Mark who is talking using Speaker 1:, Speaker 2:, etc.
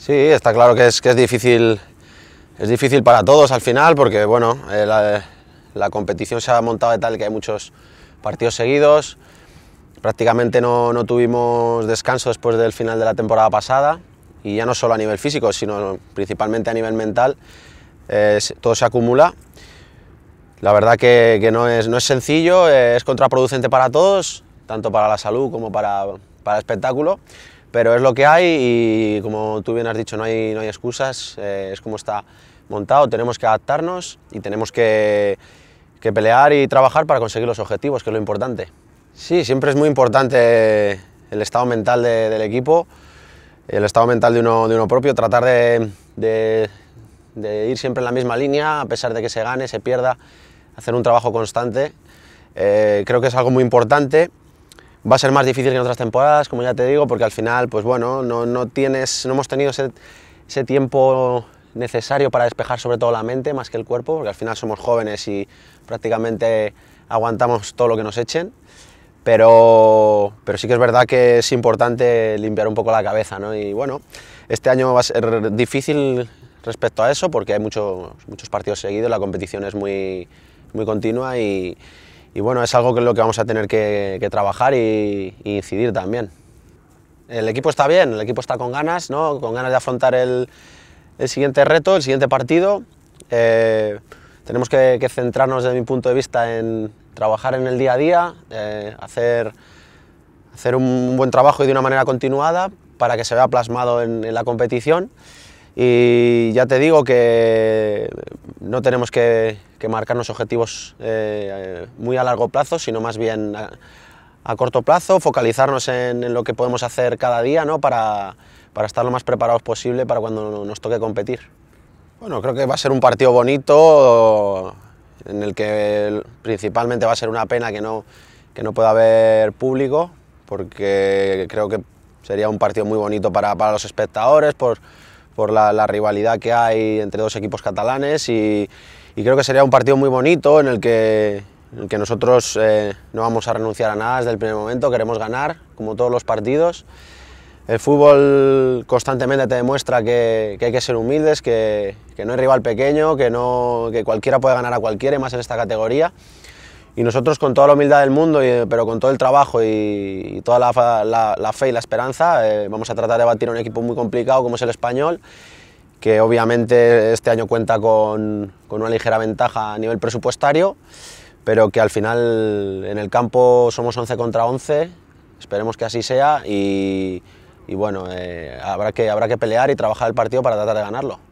Speaker 1: Sí, está claro que es, es difícil. Es difícil para todos al final porque bueno, eh, la, competición se ha montado de tal que hay muchos partidos seguidos. Prácticamente no, tuvimos descanso después del final de la temporada pasada y ya no solo a nivel físico, sino principalmente a nivel mental, eh, todo se acumula. La verdad que, no, es, no, es, sencillo, eh, es contraproducente para todos, tanto para la salud como para, para el espectáculo, pero es lo que hay y como tú bien has dicho, no hay, no hay excusas, eh, es como está montado, tenemos que adaptarnos y tenemos que, pelear y trabajar para conseguir los objetivos, que es lo importante. Sí, siempre es muy importante el estado mental del equipo, el estado mental de uno, de uno propio, tratar de, ir siempre en la misma línea, a pesar de que se gane, se pierda, hacer un trabajo constante. Eh, creo que es algo muy importante Va a ser más difícil que en otras temporadas, como ya te digo, porque al final, pues bueno, no, no tienes, no hemos tenido ese, tiempo necesario para despejar sobre todo la mente más que el cuerpo, porque al final somos jóvenes y prácticamente aguantamos todo lo que nos echen. Pero, pero sí que es verdad que es importante limpiar un poco la cabeza, ¿no? Y bueno, este año va a ser difícil respecto a eso, porque hay muchos, muchos partidos seguidos, la competición es muy, muy continua y, y bueno, es algo que es lo que vamos a tener que, trabajar e incidir también. El equipo está bien, el equipo está con ganas, con ganas de afrontar el, siguiente reto, el siguiente partido. Eh, tenemos que, centrarnos desde mi punto de vista en trabajar en el día a día, eh, hacer, hacer un buen trabajo y de una manera continuada para que se vea plasmado en la competición y ya te digo que no tenemos que, marcarnos objetivos eh, muy a largo plazo, sino más bien a, corto plazo, focalizarnos en, en, lo que podemos hacer cada día ¿no? para, para estar lo más preparados posible para cuando nos toque competir. Bueno, creo que va a ser un partido bonito, en el que principalmente va a ser una pena que no, que no pueda haber público, porque creo que sería un partido muy bonito para, para los espectadores, por, por la, rivalidad que hay entre dos equipos catalanes y, creo que sería un partido muy bonito en el que, nosotros eh, no vamos a renunciar a nada desde el primer momento, queremos ganar como todos los partidos. El fútbol constantemente te demuestra que, hay que ser humildes, que, no hay rival pequeño, que, no, que cualquiera puede ganar a cualquiera y más en esta categoría. Y nosotros con toda la humildad del mundo, eh, pero con todo el trabajo y, toda la, fe y la esperanza, eh, vamos a tratar de batir a un equipo muy complicado como es el español, que obviamente este año cuenta con, una ligera ventaja a nivel presupuestario, pero que al final en el campo somos 11 contra 11, esperemos que así sea y, bueno, eh, habrá, que, habrá que pelear y trabajar el partido para tratar de ganarlo.